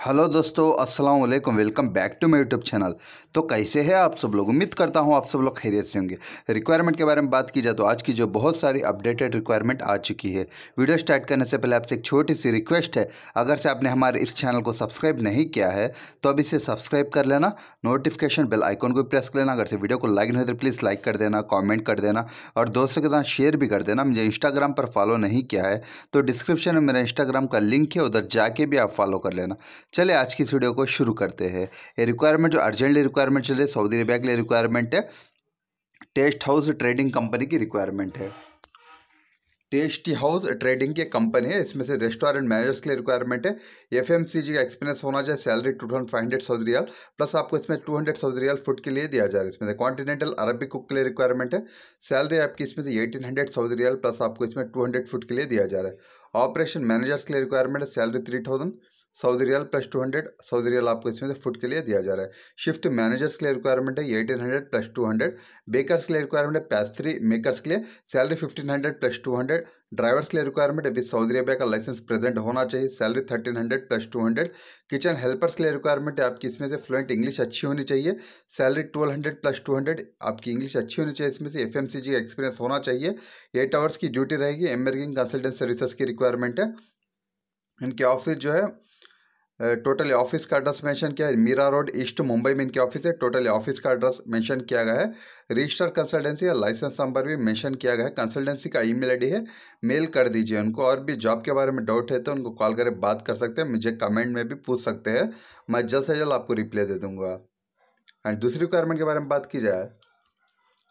hello दोस्तों अस्सलाम वालेकुम welcome back to my YouTube channel तो कैसे हैं आप सब लोग उम्मीद करता हूं आप सब लोग खैरियत से होंगे रिक्वायरमेंट के बारे में बात की जाए तो आज की जो बहुत सारी अपडेटेड रिक्वायरमेंट आ चुकी है वीडियो स्टार्ट करने से पहले आपसे एक छोटी सी रिक्वेस्ट है अगर से आपने हमारे इस चैनल को सब्सक्राइब नहीं किया है तो अब इसे सब्सक्राइब कर लेना नोटिफिकेशन बेल आइकॉन को प्रेस कर लेना अगर से वीडियो को लाइक नहीं हो तो प्लीज़ लाइक कर देना कॉमेंट कर देना और दोस्तों के साथ शेयर भी कर देना मुझे इंस्टाग्राम पर फॉलो नहीं किया है तो डिस्क्रिप्शन में मेरा इंस्टाग्राम का लिंक है उधर जाके भी आप फॉलो कर लेना चले आज की इस वीडियो को शुरू करते हैं ये रिक्वायरमेंट जो अर्जेंटली रिक्वायरमेंट चल रही है सऊदी अरेबिया के लिए रिक्वायरमेंट है टेस्ट हाउस ट्रेडिंग कंपनी की रिक्वायरमेंट है टेस्टी हाउस ट्रेडिंग की कंपनी है इसमें से रेस्टोरेंट मैनेजर्स के लिए रिक्वायरमेंट है एफ का एक्सपीरियंस होना चाहिए salary two thousand five hundred Saudi riyal plus आपको इसमें two hundred Saudi riyal food के लिए दिया जा रहा है इसमें से कॉन्टिनेंटल अरबी कुक के लिए रिक्वायरमेंट है सैलरी आपकी इसमें से eighteen hundred Saudi riyal plus आपको इसमें टू हंड्रेड फूड के लिए दिया जा रहा है ऑपरेशन मैनेजर्स के लिए रिक्वायरमेंट है salary three thousand Saudi riyal plus two hundred Saudi riyal आपको इसमें से फुट के लिए दिया जा रहा है शिफ्ट मैनेजर्स के लिए रिक्वायरमेंट है eighteen hundred plus two hundred bakers के लिए रिक्वायरमेंट है पैस थ्री मेकर्स के लिए salary fifteen hundred plus two hundred drivers के लिए रिक्वायरमेंट है सऊदी अरबिया का लाइसेंस प्रेजेंट होना चाहिए salary thirteen hundred plus two hundred kitchen helpers के लिए रिक्वायरमेंट है आपकी इसमें से फ्लुएंट इंग्लिश अच्छी होनी चाहिए salary twelve hundred plus two hundred आपकी इंग्लिश अच्छी होनी चाहिए इसमें से F M C G experience होना चाहिए एट आवर्स की ड्यूटी रहेगी एमर्गिंग कंसल्टेंट सर्विसेज की रिक्वायरमेंट है इनके ऑफिस जो है टोटली uh, ऑफिस का एड्रेस मेंशन किया है मीरा रोड ईस्ट मुंबई में इनके ऑफिस है टोटली ऑफिस का एड्रेस मेंशन किया गया है रजिस्टर्ड कंसल्टेंसी या लाइसेंस नंबर भी मेंशन किया गया है कंसल्टेंसी का ईमेल आईडी है मेल कर दीजिए उनको और भी जॉब के बारे में डाउट है तो उनको कॉल करके बात कर सकते हैं मुझे कमेंट में भी पूछ सकते हैं मैं जल्द से जल्द आपको रिप्लाई दे दूंगा एंड दूसरी रिक्वायरमेंट के बारे में बात की जाए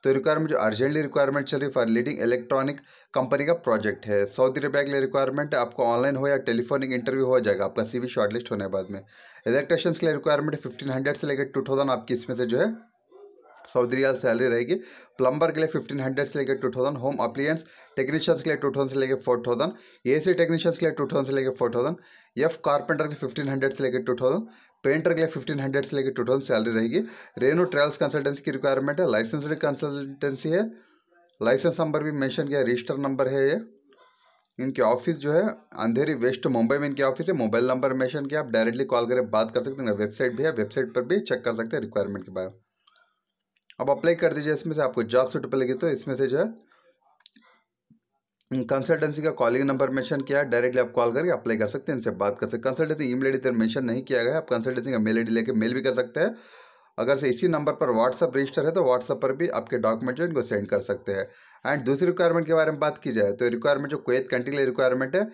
तो रिक्वायरमेंट जो अर्जेंटली रिक्वायरमेंट चल रही फॉर लीडिंग इलेक्ट्रॉनिक कंपनी का प्रोजेक्ट है सऊदी अरबिया के लिए रिक्वायरमेंट आपको ऑनलाइन हो या टेलीफोनिक इंटरव्यू हो जाएगा आपका सी शॉर्टलिस्ट होने के बाद में इलेक्ट्रिशियंस के लिए रिक्वायरमेंट फिफ्टीन हंड्रेड से लेकर टू थाउजेंड आपकी इसमें से जो है सऊदी रियाल सैलरी रहेगी प्लम्बर के लिए फिफ्टीन हंड्रेड से लेकर two thousand home appliance technicians के लिए टू थाउजेंड से लेकर four thousand A C technicians के लिए टू थाउजेंड से लेकर फोर थाउजेंड एफ कारपेंटर के फिफ्टीन हंड्रेड से लेकर टू थाउजेंड पेंटर के लिए फिफ्टीन हंड्रेड से लेकर टोटल सैलरी रहेगी रेनू ट्रेवल्स कंसल्टेंसी की रिक्वायरमेंट है लाइसेंस कंसल्टेंसी है लाइसेंस नंबर भी मेंशन किया रजिस्टर नंबर है ये इनके ऑफिस जो है अंधेरी वेस्ट मुंबई में इनकी ऑफिस है मोबाइल नंबर मेंशन किया आप डायरेक्टली कॉल करके बात कर सकते हैं वेबसाइट भी है वेबसाइट पर भी चेक कर सकते हैं रिक्वायरमेंट के बारे में अब अप्लाई कर दीजिए इसमें से आपको जॉब सूटेबल लगी तो इसमें से जो है कंसल्टेंसी का कॉलिंग नंबर मेंशन किया है डायरेक्टली आप कॉल करके अप्लाई कर सकते हैं इनसे बात कर सकते हैं consultancy email I D mention नहीं किया गया आप कंसल्टेंसी का मेल आई डी लेकर मेल भी कर सकते हैं अगर से इसी नंबर पर व्हाट्सअप रजिस्टर है तो व्हाट्सअप पर भी आपके डॉक्यूमेंट जो इनको सेंड कर सकते हैं एंड दूसरी रिक्वायरमेंट के बारे में बात की जाए तो रिक्वायरमेंट जो क्वेत कंट्री के रिक्वायरमेंट है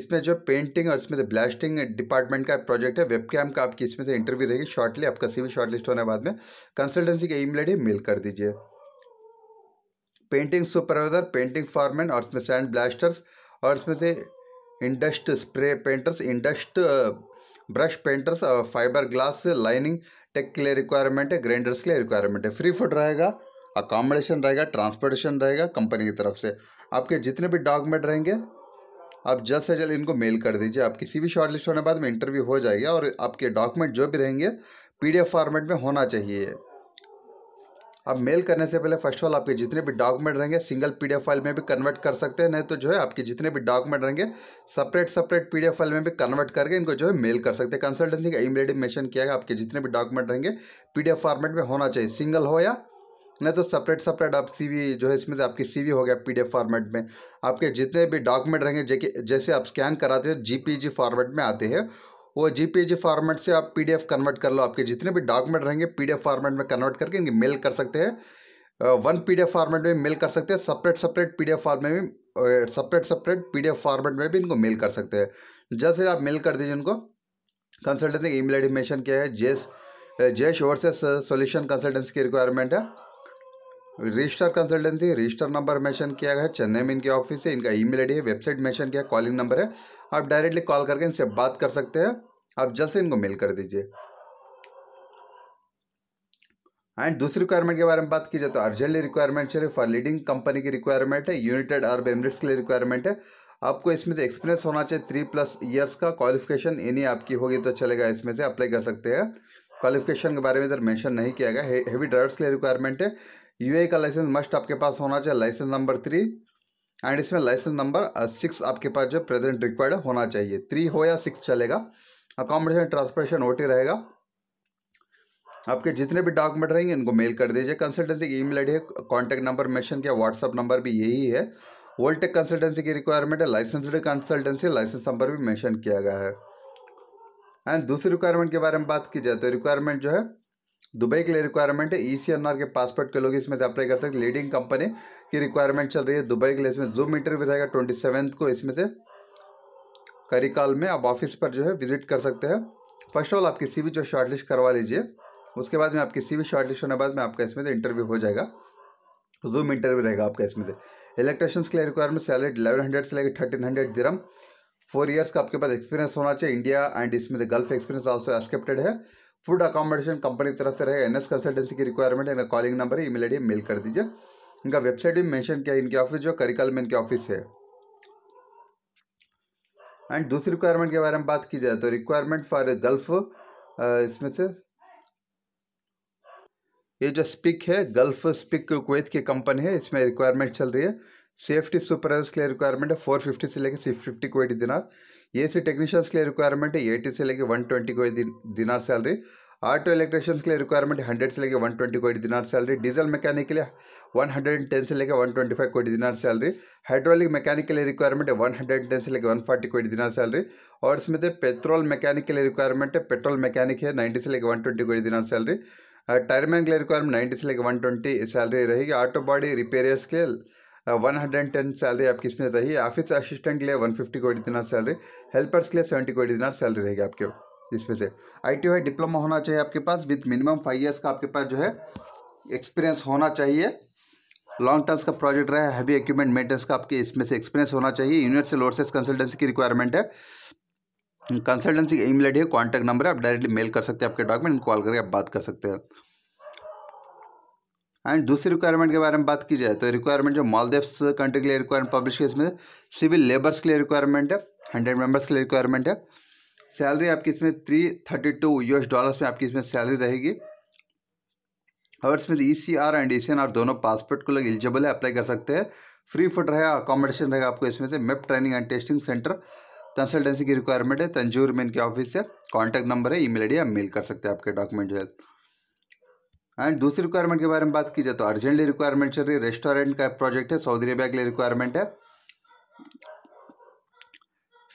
इसमें जो पेंटिंग और इसमें जो ब्लास्टिंग डिपार्टमेंट का प्रोजेक्ट है वेबकैम का आपकी इसमें से इंटरव्यू रहेगी शॉर्टली आपका सीवी शॉर्टलिस्ट होने बाद में कंसल्टेंसी का ईमेल आई मेल कर दीजिए पेंटिंग सुपरवाइजर पेंटिंग फॉरमैन और इसमें सैंड ब्लास्टर्स और इसमें से इंडस्ट स्प्रे पेंटर्स इंडस्ट ब्रश पेंटर्स और फाइबर ग्लास लाइनिंग टेक के लिए रिक्वायरमेंट है ग्राइंडर्स के लिए रिक्वायरमेंट है फ्री फूड रहेगा अकोमोडेशन रहेगा ट्रांसपोर्टेशन रहेगा कंपनी की तरफ से आपके जितने भी डॉक्यूमेंट रहेंगे आप जल्द से जल्द इनको मेल कर दीजिए आप किसी भी शॉर्ट लिस्ट होने के बाद में इंटरव्यू हो जाएगा और आपके डॉक्यूमेंट जो भी रहेंगे पीडीएफ फॉर्मेट में होना चाहिए आप मेल करने से पहले फर्स्ट ऑल आपके जितने भी डॉक्यूमेंट रहेंगे सिंगल पीडीएफ फाइल में भी कन्वर्ट कर सकते हैं नहीं तो जो है आपके जितने भी डॉक्यूमेंट रहेंगे सेपरेट सेपरेट पीडीएफ फाइल में भी कन्वर्ट करके इनको जो है मेल कर सकते हैं कंसल्टेंसी का ईमेल मेंशन किया है आपके जितने भी डॉक्यूमेंट रहेंगे पी फॉर्मेट में होना चाहिए सिंगल हो या नहीं तो सेपरेट सेपरेट आप सी जो है इसमें से आपकी सी हो गया पी फॉर्मेट में आपके जितने भी डॉक्यूमेंट रहेंगे जैसे आप स्कैन कराते हो जी फॉर्मेट में आते हैं वो जी फॉर्मेट से आप पीडीएफ कन्वर्ट कर लो आपके जितने भी डॉक्यूमेंट रहेंगे पीडीएफ फॉर्मेट में कन्वर्ट करके इनकी मेल कर सकते हैं वन पीडीएफ फॉर्मेट में मेल कर सकते हैं सेपरेट सेपरेट पीडीएफ फॉर्मेट में भी सेपरेट सेपरेट पीडीएफ फॉर्मेट में भी इनको मेल कर सकते हैं जैसे आप मेल कर दीजिए इनको consultancy e email I mention किया है जेस जयेश ओवरसेस सोल्यूशन कंसल्टेंसी की रिक्वायरमेंट है register consultancy register number mention किया है चेन्नई में इनके ऑफिस है इनका ई मेल है वेबसाइट मेंशन किया कॉलिंग नंबर है आप डायरेक्टली कॉल करके इनसे बात कर सकते हैं आप जल्द से इनको मेल कर दीजिए एंड दूसरी रिक्वायरमेंट के बारे में बात की जाए तो अर्जेंटली रिक्वायरमेंट चले फॉर लीडिंग कंपनी की रिक्वायरमेंट है यूनाइटेड अरब एमरेट्स के लिए रिक्वायरमेंट है आपको इसमें से एक्सपीरियंस होना चाहिए थ्री प्लस ईयर्स का क्वालिफिकेशन एनी आपकी होगी तो चलेगा इसमें से अप्लाई कर सकते हैं क्वालिफिकेशन के बारे में इधर मेंशन नहीं किया गया हेवी ड्राइवर्स के लिए रिक्वायरमेंट है यूए का लाइसेंस मस्ट आपके पास होना चाहिए लाइसेंस नंबर थ्री एंड इसमें लाइसेंस नंबर सिक्स आपके पास जो प्रेजेंट रिक्वायर्ड होना चाहिए थ्री हो या सिक्स चलेगा अकोमोडेशन ट्रांसपोर्टेशन ओटी रहेगा आपके जितने भी डॉक्यूमेंट रहेंगे इनको मेल कर दीजिए कंसल्टेंसी की ईमेल आई है कॉन्टैक्ट नंबर मेंशन किया व्हाट्सअप नंबर भी यही है वोल्टेक कंसल्टेंसी की रिक्वायरमेंट है लाइसेंसड कंसल्टेंसी लाइसेंस नंबर भी मैंशन किया गया है एंड दूसरी रिक्वायरमेंट के बारे में बात की जाए तो रिक्वायरमेंट जो है दुबई के लिए रिक्वायरमेंट है ई e के पासपोर्ट के लोग इसमें से अप्लाई कर सकते लीडिंग कंपनी की रिक्वायरमेंट चल रही है दुबई के लिए इसमें जूम इंटरव्यू रहेगा ट्वेंटी को इसमें से करिकाल में आप ऑफिस पर जो है विजिट कर सकते हैं फर्स्ट ऑल आपकी सी जो शॉर्टलिस्ट करवा लीजिए उसके बाद में आपकी सी सीवी शॉर्टलिस्ट होने के बाद में आपका इसमें से इंटरव्यू हो जाएगा जूम इंटरव्यू रहेगा आपका इसमें से इलेक्ट्रिशियंस के लिए रिक्वायरमेंट सैलरी इलेवन हंड्रेड से लेकर thirteen hundred dirham four years का आपके पास एक्सपीरियंस होना चाहिए इंडिया एंड इसमें से गल्फ एक्सपीरियंस ऑल्सो एक्सेप्टेड है फूड अकोमोडेशन कंपनी तरफ से रहेगा एन एस कंसल्टेंसी की रिक्वायरमेंट इनका कॉलिंग नंबर है ईमेल आई मेल कर दीजिए इनका वेबसाइट भी मेंशन किया है इनके ऑफिस जो करिकल में इनके ऑफिस है एंड दूसरी रिक्वायरमेंट के बारे में बात की जाए तो रिक्वायरमेंट फॉर गल्फ इसमें से ये जो स्पिक है गल्फ स्पिक कुवैत की कंपनी है इसमें रिक्वायरमेंट चल रही है सेफ्टी सुपरवाइज के लिए रिक्वायरमेंट है फोर फिफ्टी से लेकर सिक्स फिफ्टी कोई दिनार ए सी टेक्नीशियंस के लिए रिक्वायरमेंट है एटी से लेके वन ट्वेंटी को दिनार सैलरी आटो इलेक्ट्रिशियंस के लिए रिक्वायरमेंट हंड्रेड से लेकर वन ट्वेंटी कोई दिनार सैलरी डीजल मैकेनिक के लिए वन हंड्रेड टेन से लेकर वन ट्वेंटी फाइव कोई दिनार सैलरी हाइड्रोलिक मैकेनिक के लिए रिक्वायरमेंट है वन हंड्रेड टेन से लेकर वन फोर्टी कोई दिनार सैलरी और इसमें पेट्रोल मैकेनिक के लिए रिक्वायरमेंट है पेट्रोल मैकेनिक है नाइन्टी से लेकर वन ट्वेंटी कोई दिनार सैलरी टायरमैन के लिए रिक्वायरमेंट नाइन्टी से लेकर वन ट्वेंटी सैलरी रहेगी ऑटो बॉडी रिपेयर्स के वन हंड्रेड टेन सैलरी आपकी इसमें रही ऑफिस असिस्टेंट के लिए वन फिफ्टी को दिनार सैलरी हेल्पर्स के लिए सेवेंटी को दिनार सैलरी रहेगी आपके इसमें से आई टी आई डिप्लोमा होना चाहिए आपके पास विद मिनिमम फाइव ईयर्स का आपके पास जो है एक्सपीरियंस होना चाहिए लॉन्ग टर्म्स का प्रोजेक्ट रहा हैवी इक्विपमेंट मेंटेनेंस का आपके इसमें से एक्सपीरियंस होना चाहिए यूनिवर्सल लोडसेस कंसल्टेंसी की रिक्वायरमेंट है कंसल्टेंसी का ईमेल आई है कॉन्टैक्ट नंबर है आप डायरेक्टली मेल कर सकते हैं आपके डॉक्यूमेंट कॉल करके आप बात कर सकते हैं एंड दूसरी रिक्वायरमेंट के बारे में बात की जाए तो रिक्वायरमेंट जो मालदीव्स कंट्री के लिए रिक्वायरमेंट पब्लिश की इसमें सिविल लेबर्स के लिए रिक्वायरमेंट है हंड्रेड मेंबर्स के लिए रिक्वायरमेंट है सैलरी आपकी इसमें three thirty two US dollars में आपकी इसमें सैलरी रहेगी और इसमें E C R and E C N R दोनों पासपोर्ट को लोग एलिजिबल है अप्लाई कर सकते हैं फ्री फूड रहेगा अकोमोडेशन रहेगा आपको इसमें से MEP training and testing centre consultancy की रिक्वायरमेंट है तंजूर में इनके ऑफिस है कॉन्टैक्ट नंबर है ईमेल डी आप मेल कर सकते हैं आपके डॉक्यूमेंट जो है एंड दूसरी रिक्वायरमेंट के बारे में बात की जाए तो अर्जेंटली रिक्वायरमेंट चल रही है रेस्टोरेंट का प्रोजेक्ट है सऊदी अरेबिया के लिए रिक्वायरमेंट है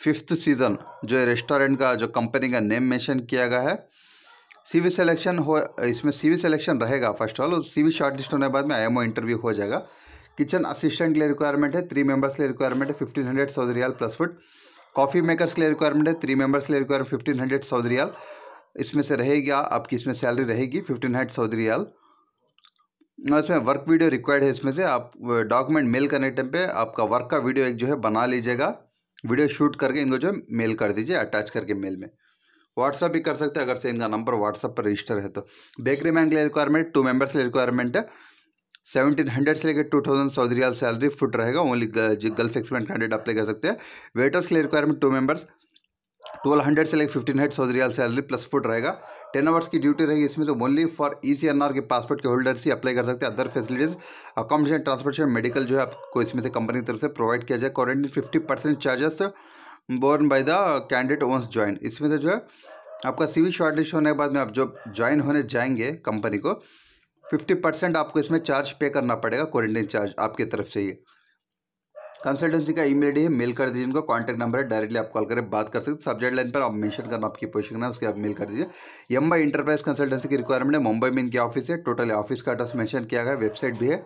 फिफ्थ सीज़न जो रेस्टोरेंट का जो कंपनी का नेम मेंशन किया गया है सीवी सिलेक्शन हो इसमें सीवी सिलेक्शन रहेगा फर्स्ट ऑल सीवी शॉर्टलिस्ट होने के बाद में आईएमओ इंटरव्यू हो जाएगा किचन असिस्टेंट के लिए रिक्वायरमेंट है थ्री मेंबर्स के लिए रिक्वायरमेंट है fifteen hundred Saudi riyal plus food coffee makers के लिए रिक्वायरमेंट है थ्री मेंबर्स के लिए requirement fifteen hundred Saudi riyal इसमें से रहेगा आपकी इसमें सैलरी रहेगी फिफ्टीन हंड्रेड सऊदी रियाल इसमें वर्क वीडियो रिक्वायर्ड है इसमें से आप डॉक्यूमेंट मेल करने टाइम पे आपका वर्क का वीडियो एक जो है बना लीजिएगा वीडियो शूट करके इनको जो है मेल कर दीजिए अटैच करके मेल में व्हाट्सअप भी कर सकते हैं अगर से इनका नंबर व्हाट्सअप पर रजिस्टर है तो बेकरी मैन के लिए रिक्वायरमेंट टू मेम्बर्स के लिए रिक्वायरमेंट है सेवनटीन हंड्रेड से लेकर two thousand Saudi riyal salary food रहेगा only gulf expand candidate apply कर सकते हैं वेटर्स के लिए requirement two members twelve hundred से लेकर fifteen hundred Saudi riyal salary plus food रहेगा टेन आवर्स की ड्यूटी रहेगी इसमें तो only for E C N R के पासपोर्ट के होल्डर्स ही अप्लाई कर सकते हैं other facilities accommodation transportation medical जो है आपको इसमें से कंपनी की तरफ से प्रोवाइड किया जाए quarantine fifty percent charges borne by the candidate once join इसमें से जो है आपका सी वी शॉर्टलिस्ट होने के बाद में आप जो ज्वाइन होने जाएंगे कंपनी को फिफ्टी परसेंट आपको इसमें चार्ज पे करना पड़ेगा क्वारंटीन चार्ज आपकी तरफ से ही कंसल्टेंसी का ईमेल आईडी मेल कर दीजिए उनको कांटेक्ट नंबर है डायरेक्टली आप कॉल करके बात कर सकते हैं सब्जेक्ट लाइन पर आप मेंशन करना आपकी पोजीशन है उसके आप मेल कर दीजिए एम इंटरप्राइज कंसल्टेंसी की रिक्वायरमेंट है मुंबई में इनकी ऑफिस है टोटली ऑफिस का एड्रेस मैंशन किया गया वेबसाइट भी है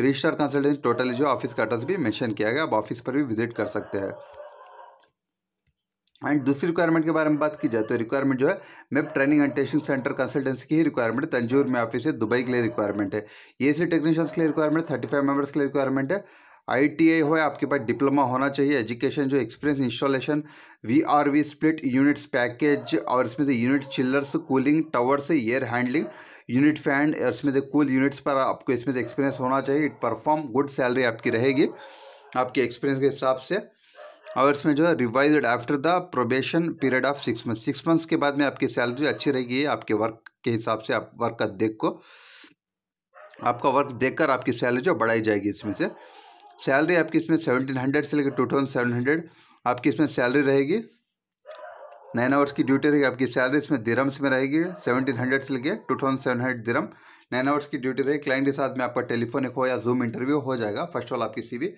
रजिस्टर कंसल्टेंसी टोटली जो ऑफिस का एड्रेस भी मैंशन किया गया आप ऑफिस पर भी विजिट कर सकते हैं एंड दूसरी रिक्वायरमेंट के बारे में बात की जाए तो रिक्वायरमेंट जो है map training and testing centre consultancy की ही रिक्वायरमेंट है तंजूर में ऑफिस है दुबई के लिए रिक्वायरमेंट है एसी सी टेक्नीशियंस के लिए रिक्वायरमेंट है थर्टी फाइव मेंबर्स के लिए रिक्वायरमेंट है आई हो आपके पास डिप्लोमा होना चाहिए एजुकेशन जो experience installation V R V split units package और इसमें से unit chillers cooling towers air handling unit fan और इसमें से कूल यूनिट्स पर आपको इसमें से एक्सपीरियंस होना चाहिए इट परफॉर्म गुड सैलरी आपकी रहेगी आपके एक्सपीरियंस के हिसाब से और इसमें जो है revise after the probation period of six month six months के बाद में आपकी सैलरी अच्छी रहेगी आपके वर्क के हिसाब से आप वर्क का देख को आपका वर्क देखकर आपकी सैलरी जो बढ़ाई जाएगी इसमें से सैलरी आपकी इसमें सेवनटीन हंड्रेड से लेकर टू थाउजेंड सेवन हंड्रेड आपकी इसमें सैलरी रहेगी नाइन आवर्स की ड्यूटी रहेगी आपकी सैलरी इसमें दिरम्स में रहेगी सेवनटीन हंड्रेड से लेकर two thousand seven hundred dirham nine hours की ड्यूटी रहेगी क्लाइंट के साथ में आपका टेलीफोनिक हो या जूम इंटरव्यू हो जाएगा फर्स्ट ऑल आप किसी भी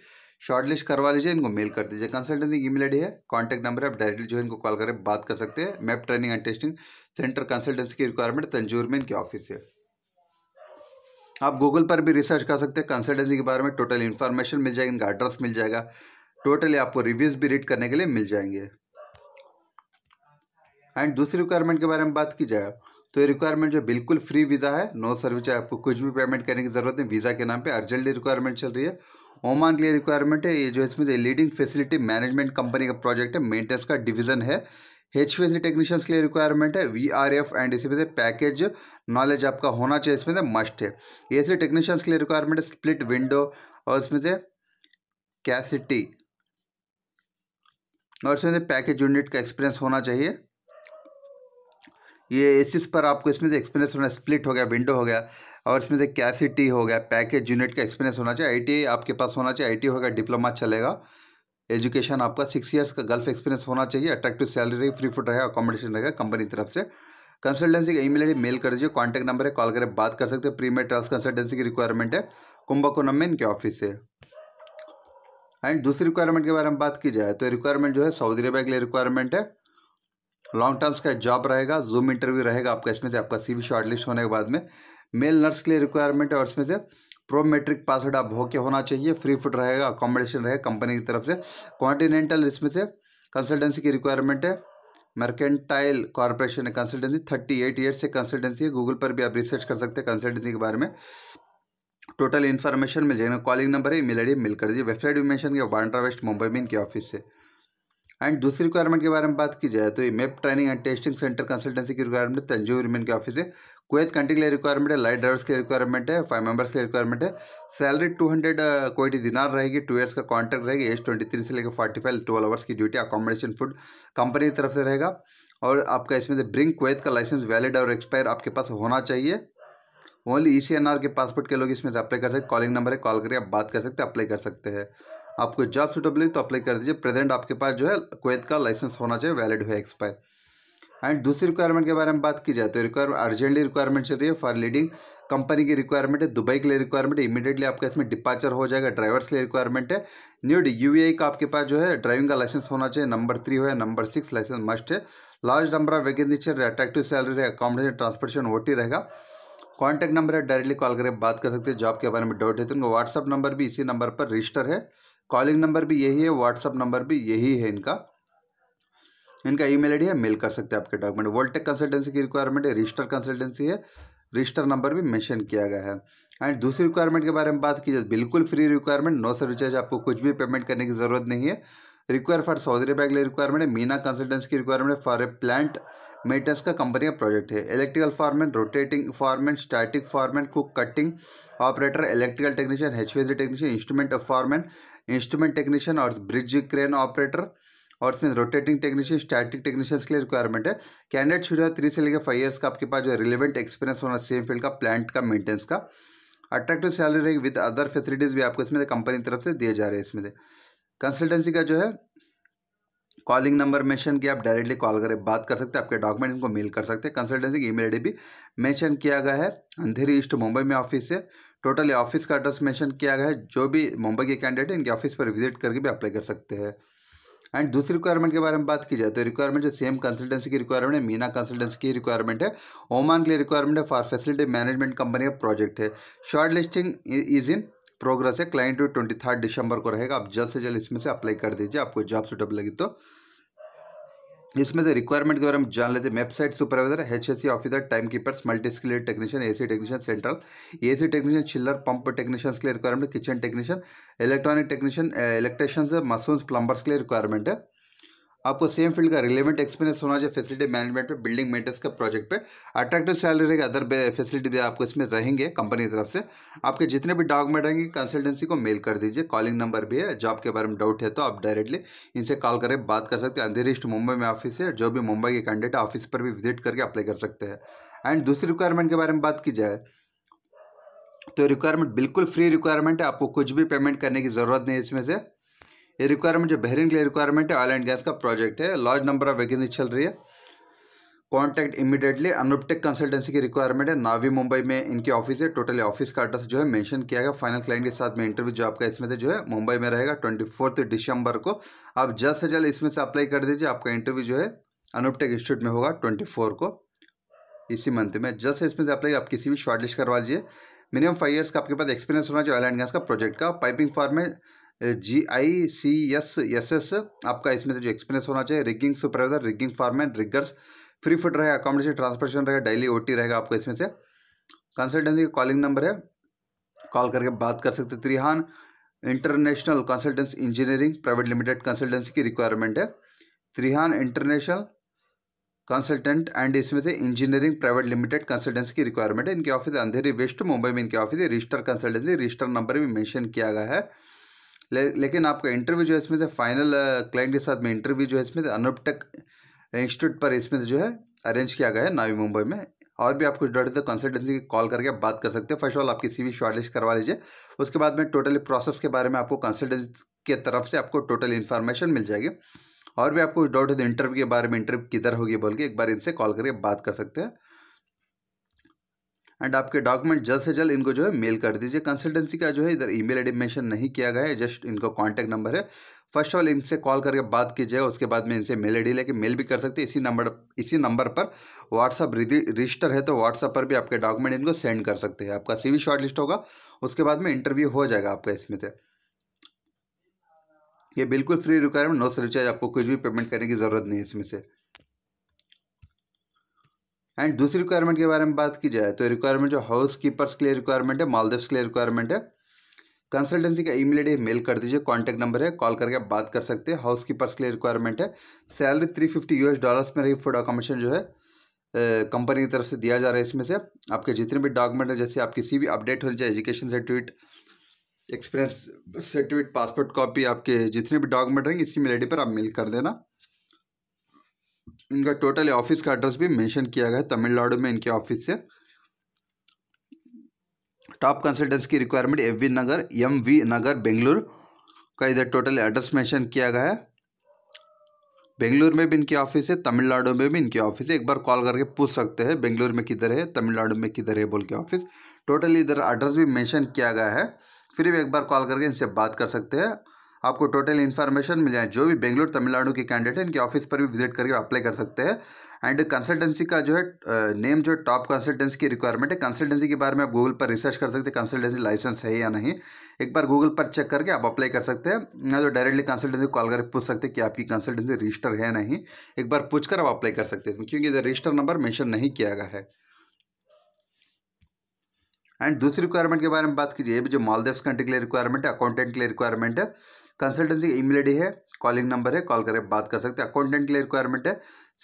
शॉर्टलिस्ट करवा लीजिए इनको मेल कर दीजिए कंसल्टेंसी की ईमेल आई है कॉन्टैक्ट नंबर है आप डायरेक्टली जो है इनको कॉल करें बात कर सकते हैं map training and testing centre consultancy की रिक्वायरमेंट तंजूर में इनके ऑफिस है आप गूगल पर भी रिसर्च कर सकते हैं कंसल्टेंसी के बारे में टोटल इन्फॉर्मेशन मिल जाएगी इनका एड्रेस मिल जाएगा टोटली आपको रिव्यूज़ भी रीड करने के लिए मिल जाएंगे एंड दूसरी रिक्वायरमेंट के बारे में बात की जाए तो ये रिक्वायरमेंट जो बिल्कुल फ्री वीज़ा है नो सर्विस है आपको कुछ भी पेमेंट करने की ज़रूरत नहीं वीज़ा के नाम पे अर्जेंटली रिक्वायरमेंट चल रही है ओमान के लिए रिक्वायरमेंट है ये जो इसमें लीडिंग फैसिलिटी मैनेजमेंट कंपनी का प्रोजेक्ट है मेंटेनेंस का डिवीज़न है एच पी टेक्नीशियंस के लिए रिक्वायरमेंट है वी आर एफ एंड इसी वजह से पैकेज नॉलेज आपका होना चाहिए इसमें से मस्ट है ए सी टेक्नीशियंस के लिए रिक्वायरमेंट है स्प्लिट विंडो और इसमें से कैसिटी और इसमें से पैकेज यूनिट का एक्सपीरियंस होना चाहिए ये एसिस पर आपको इसमें से एक्सपीरियंस होना स्प्लिट हो गया विंडो हो गया और इसमें से कैसिटी हो गया पैकेज यूनिट का एक्सपीरियंस होना चाहिए आईटीआई आपके पास होना चाहिए आईटीआई होगा डिप्लोमा चलेगा एजुकेशन आपका सिक्स ईयर्स का गल्फ एक्सपीरियंस होना चाहिए अट्रैक्टिव सैलरी फ्री फूड रहेगा अकोमोडेशन रहेगा कंपनी तरफ से कंसल्टेंसी का ईमेल आईडी मेल कर दीजिए कॉन्टैक्ट नंबर है कॉल करें बात कर सकते हैं प्रीमियर ट्रांस कंसल्टेंसी की रिक्वायरमेंट है कुंभकोनम में इनके ऑफिस है एंड दूसरी रिक्वायरमेंट के बारे में बात की जाए तो रिक्वायरमेंट जो है सऊदी अरबिया के लिए रिक्वायरमेंट है लॉन्ग टर्म्स का जॉब रहेगा जूम इंटरव्यू रहेगा आपका इसमें से आपका सी शॉर्टलिस्ट होने के बाद में मेल नर्स के लिए रिक्वायरमेंट है और इसमें से प्रो मेट्रिक पासवर्ड आप होके होना चाहिए फ्री फुट रहेगा अकोमोडेशन रहेगा कंपनी की तरफ से कॉन्टिनेंटल इसमें से कंसल्टेंसी की रिक्वायरमेंट है मर्केंटाइल कॉरपोरेशन है कंसल्टेंसी थर्टी एट ईयर से कंसल्टेंसी है गूगल पर भी आप रिसर्च कर सकते हैं कंसल्टेंसी के बारे में टोटल इन्फॉर्मेशन मिल जाएगा कॉलिंग नंबर है मिल आई मिल कर दीजिए वेबसाइट भी मैंशन किया बांड्रा वेस्ट मुंबई में इनके ऑफिस से एंड दूसरी रिक्वायरमेंट के बारे में बात की जाए तो ये map training and testing centre consultancy की रिक्वायरमेंट तंजूर मेन के ऑफिस है कुवैत कंट्री के लिए रिक्वायरमेंट है लाइट ड्राइवर्स के लिए रिक्वायरमेंट है फाइव मेंबर्स के लिए रिक्वायरमेंट है सैलरी टू हंड्रेड कोई दिनार रहेगी टू ईयर्स का कॉन्ट्रैक्ट रहेगी एज ट्वेंटी थ्री से लेकर फोर्टी फाइव ट्वेल्व आवर्स की ड्यूटी अकोमोडेशन फूड कंपनी की तरफ से रहेगा और आपका इसमें से ब्रिंग कुवैत का लाइसेंस वैलिड और एक्सपायर आपके पास होना चाहिए ओनली ई e के पासपोर्ट के लोग इसमें से अप्लाई कर सकते कॉलिंग नंबर है कॉल करके आप बात कर सकते हैं अप्लाई कर सकते हैं आपको जॉब सूटेबल तो अप्लाई कर दीजिए प्रेजेंट आपके पास जो है कुवैत का लाइसेंस होना चाहिए वैलिड है एक्सपायर एंड दूसरी रिक्वायरमेंट के बारे में बात की जाए तो रिक्वायरमेंट अर्जेंटली रिक्वायरमेंट चल रही है फॉर लीडिंग कंपनी की रिक्वायरमेंट है दुबई के लिए रिक्वायरमेंट है इमीडिएटली आपका इसमें डिपार्चर हो जाएगा ड्राइवर्स के लिए रिक्वायरमेंट है न्यूड यू e का आपके पास जो है ड्राइविंग का लाइसेंस होना चाहिए नंबर थ्री हो है नंबर सिक्स लाइसेंस मस्ट है large number of vacancy attractive salary है अकोमोडेशन ट्रांसपोर्टेशन वोट ही रहेगा कॉन्टैक्ट नंबर है डायरेक्टली कॉल करके बात कर सकते हैं जॉब के बारे में डाउट है तो उनका व्हाट्सअप नंबर भी इसी नंबर पर रजिस्टर है कॉलिंग नंबर भी यही है व्हाट्सअप नंबर भी यही है इनका इनका ईमेल आईडी है मेल कर सकते हैं आपके डॉक्यूमेंट वोल्टेक कंसल्टेंसी की रिक्वायरमेंट है रजिस्टर कंसल्टेंसी है रजिस्टर नंबर भी मेंशन किया गया है एंड दूसरी रिक्वायरमेंट के बारे में बात की जाए बिल्कुल free requirement no service charge आपको कुछ भी पेमेंट करने की जरूरत नहीं है रिक्वायर फॉर सौदरी बैग ले रिक्वायरमेंट है मीना कंसल्टेंसी की रिक्वायरमेंट है फॉर ए प्लांट मेंटेनेंस का कंपनी का प्रोजेक्ट है electrical foreman rotating foreman static foreman cook cutting operator electrical technician H technician instrument foreman instrument technician और ब्रिज क्रेन ऑपरेटर और इसमें रोटेटिंग टेक्नीशियन स्टैटिक टेक्नीशियंस के लिए requirement है candidate शुरू है थ्री से लेकर फाइव ईयर्स का आपके पास जो रिलेवेंट एक्सपीरियंस होना सेम फील्ड का प्लांट का मेंटेनेंस का अट्रैक्टिव सैलरी रहेगी विद अदर फैसिलिटीज़ भी आपको इसमें कंपनी तरफ से दिए जा रहे हैं इसमें से कंसल्टेंसी का जो है कॉलिंग नंबर मेंशन किया आप डायरेक्टली कॉल करें बात कर सकते हैं आपके डॉक्यूमेंट इनको मेल कर सकते हैं कंसल्टेंसी की ईमेल आईडी भी मेंशन किया गया है अंधेरी ईस्ट मुंबई में ऑफिस है टोटली ऑफिस का एड्रेस मेंशन किया गया है जो भी मुंबई के कैंडिडेट इनके ऑफिस पर विजिट करके भी अप्लाई कर सकते हैं एंड दूसरी रिक्वायरमेंट के बारे में बात की जाए तो रिक्वायरमेंट जो सेम कंसल्टेंसी की रिक्वायरमेंट है मीना कंसल्टेंसी की रिक्वायरमेंट है ओमान के लिए रिक्वायरमेंट है फॉर फैसिलिटी मैनेजमेंट कंपनी का प्रोजेक्ट है short listing is in progress है क्लाइंट ट्वेंटी थर्ड दिसंबर को रहेगा आप जल्द से जल्द इसमें से अप्लाई कर दीजिए आपको जॉब सुटेबल लगी तो इसमें से रिक्वायरमेंट के बारे में जान लेते हैं website supervisor H S C officer time keepers multi skill technician AC technician central AC technician chiller pump technician के लिए requirement kitchen technician electronic technician electricians mason plumbers के लिए रिक्वायरमेंट है आपको सेम फील्ड का रिलेवेंट एक्सपीरियंस होना चाहिए facility management पर बिल्डिंग मेंटेनेंस का प्रोजेक्ट पे अट्रैक्टिव सैलरी रहेगा अदर फैसिलिटी भी आपको इसमें रहेंगे कंपनी की तरफ से आपके जितने भी डॉक्यूमेंट रहेंगे कंसल्टेंसी को मेल कर दीजिए कॉलिंग नंबर भी है जॉब के बारे में डाउट है तो आप डायरेक्टली इनसे कॉल करें बात कर सकते हैं अंधेरिस्ट मुंबई में ऑफिस है जो भी मुंबई के कैंडिडेट ऑफिस पर भी विजिट करके अप्लाई कर सकते हैं एंड दूसरी रिक्वायरमेंट के बारे में बात की जाए तो रिक्वायरमेंट बिल्कुल फ्री रिक्वायरमेंट है आपको कुछ भी पेमेंट करने की ज़रूरत नहीं है इसमें से ये रिक्वायरमेंट जो बहरीन के लिए रिक्वायरमेंट है ऑयल एंड गैस का प्रोजेक्ट है लार्ज नंबर ऑफ वैकेंसी चल रही है कॉन्टैक्ट इमीडिएटली अनुपटेक कंसल्टेंसी की रिक्वायरमेंट है नावी मुंबई में इनकी ऑफिस है टोटली ऑफिस का एड्रेस जो है मेंशन किया गया फाइनल क्लाइंट के साथ में इंटरव्यू जो आपका इसमें से जो है मुंबई में रहेगा ट्वेंटी फोर्थ दिसंबर को आप जल्द से जल्द इसमें से अप्लाई कर दीजिए आपका इंटरव्यू जो है अनुपटेक इंस्टीट्यूट में होगा ट्वेंटी फोर को इसी मंथ में जल्द से इसमें से अप्लाई आप किसी भी शॉर्ट लिस्ट करवा लीजिए मिनिमम फाइव ईयर्स का आपके पास एक्सपीरियंस होना चाहिए ऑयल एंड गैस का प्रोजेक्ट का पाइपिंग फॉर्म में G I C S S S आपका इसमें से जो एक्सपीरियंस होना चाहिए rigging supervisor rigging foreman riggers free food रहेगा अकोमोडेशन ट्रांसपोर्टेशन रहेगा डेली ओ रहेगा आपको इसमें से कंसल्टेंसी का कॉलिंग नंबर है कॉल करके बात कर सकते Trihan international consultancy engineering private limited consultancy की रिक्वायरमेंट है त्रिहान इंटरनेशनल कंसल्टेंट एंड इसमें से इंजीनियरिंग प्राइवेट लिमिटेड कंसल्टेंसी की रिक्वायरमेंट है इनके ऑफिस अंधेरी वेस्ट मुंबई में इनके ऑफिस है रजिस्टर कंसल्टेंसी रजिस्टर नंबर भी मेंशन किया गया है ले, लेकिन आपका इंटरव्यू जो है इसमें से फाइनल क्लाइंट के साथ में इंटरव्यू जो है इसमें से अनुपटक इंस्टीट्यूट पर इसमें जो है अरेंज किया गया है नावी मुंबई में और भी आप कुछ डॉट तो कंसल्टेंसी की कॉल करके आप बात कर सकते हैं फर्स्ट ऑल आपकी सीवी शॉर्टलिस्ट करवा लीजिए उसके बाद में टोटली प्रोसेस के बारे में आपको कंसल्टेंसी के तरफ से आपको टोटल इन्फॉर्मेशन मिल जाएगी और भी आपको कुछ डाउट है तो इंटरव्यू के बारे में इंटरव्यू किधर होगी बोल के एक बार इनसे कॉल करके बात कर सकते हैं एंड आपके डॉक्यूमेंट जल्द से जल्द इनको जो है मेल कर दीजिए कंसल्टेंसी का जो है इधर ईमेल आईडी मेंशन नहीं किया गया है जस्ट इनको कॉन्टैक्ट नंबर है फर्स्ट ऑफ ऑल इनसे कॉल करके बात कीजिए उसके बाद में इनसे मेल आई लेके मेल भी कर सकते हैं इसी नंबर इसी नंबर पर व्हाट्सअप रजिस्टर है तो व्हाट्सअप पर भी आपके डॉक्यूमेंट इनको सेंड कर सकते हैं आपका सी शॉर्ट लिस्ट होगा उसके बाद में इंटरव्यू हो जाएगा आपका इसमें से ये बिल्कुल फ्री रिक्वायरमेंट नो सर्विचार्ज आपको कुछ भी पेमेंट करने की ज़रूरत नहीं है इसमें से एंड दूसरी रिक्वायरमेंट के बारे में बात की जाए तो रिक्वायरमेंट जो हाउस कीपर्स के लिए रिक्वायरमेंट है मालदेव्स के लिए रिक्वायरमेंट है कंसल्टेंसी का ईमेल आईडी मेल कर दीजिए कॉन्टैक्ट नंबर है कॉल करके आप बात कर सकते हैं हाउस कीपर्स के लिए रिक्वायरमेंट है salary three fifty S dollars में रही फूड अकोमोडेशन जो है कंपनी की तरफ से दिया जा रहा है इसमें से आपके जितने भी डॉक्यूमेंट है जैसे आपकी सी अपडेट होनी चाहिए education certificate experience certificate passport copy आपके जितने भी डॉक्यूमेंट रहेंगे इसी मेल आई पर आप मेल कर देना इनका टोटल ऑफिस का एड्रेस भी मेंशन किया गया है तमिलनाडु में इनके ऑफिस से टॉप कंसल्टेंस की requirement F V Nagar M V Nagar Bengaluru का इधर टोटल एड्रेस मेंशन किया गया है बेंगलुरु में भी इनकी ऑफिस है तमिलनाडु में भी इनकी ऑफिस है एक बार कॉल करके पूछ सकते हैं बेंगलुरु में किधर है तमिलनाडु में किधर है बोल के ऑफिस टोटल इधर एड्रेस भी मेंशन किया गया है फिर भी एक बार कॉल करके इनसे बात कर सकते हैं आपको टोटल इन्फॉर्मेशन मिल जाए जो भी बेंगलुरु तमिलनाडु के कैंडिडेट हैं इनके ऑफिस पर भी विजिट करके अप्लाई कर सकते हैं एंड कंसल्टेंसी का जो है नेम जो टॉप कंसल्टेंसी की रिक्वायरमेंट है कंसल्टेंसी के बारे में आप गूगल पर रिसर्च कर सकते हैं कंसल्टेंसी लाइसेंस है या नहीं एक बार गूगल पर चेक करके आप अप्लाई कर सकते हैं या तो डायरेक्टली कंसल्टेंसी कॉल करके पूछ सकते हैं कि आपकी कंसल्टेंसी रजिस्टर है नहीं एक बार पूछ कर आप अप्लाई कर सकते हैं क्योंकि रजिस्टर नंबर मैंशन नहीं किया गया है एंड दूसरी रिक्वायरमेंट के बारे में बात कीजिए ये भी जो मालदेव्स कंट्री के लिए रिक्वायरमेंट है अकाउंटेंट के लिए रिक्वायरमेंट है कंसल्टेंसी ई मेल है कॉलिंग नंबर है कॉल करके बात कर सकते हैं अकाउंटेंट के लिए रिक्वायरमेंट है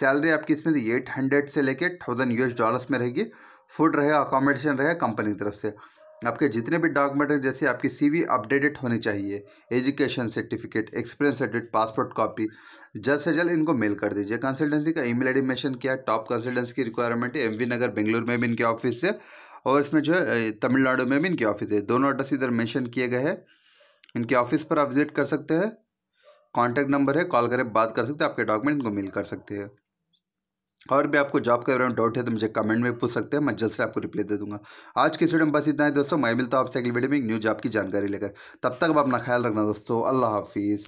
सैलरी आपकी इसमें से एट हंड्रेड से लेके थाउजेंड यूएस डॉलर्स में रहेगी फूड रहेगा अकोमोडेशन रहेगा कंपनी की तरफ से आपके जितने भी डॉक्यूमेंट हैं जैसे आपकी सीवी अपडेटेड होनी चाहिए education certificate experience certificate passport copy जल्द से जल्द इनको मेल कर दीजिए कंसल्टेंसी का ईमेल आईडी मेंशन किया टॉप कंसल्टेंसी की रिक्वायरमेंट है वी नगर बेंगलुरु में भी इनके ऑफिस है और इसमें जो है तमिलनाडु में भी इनके ऑफिस है दोनों एड्रेस इधर मेंशन किए गए हैं इनके ऑफिस पर आप विजिट कर सकते हैं कॉन्टैक्ट नंबर है कॉल करें बात कर सकते हैं आपके डॉक्यूमेंट इनको मिल कर सकते हैं और भी आपको जॉब के बारे में डाउट है तो मुझे कमेंट में पूछ सकते हैं मैं जल्द से आपको रिप्लाई दे दूंगा आज की वीडियो में बस इतना है दोस्तों मैं मिलता हूँ आपसे अगली वीडियो में एक न्यू जॉब की जानकारी लेकर तब तक आप अपना ख्याल रखना दोस्तों अल्लाह हाफिज़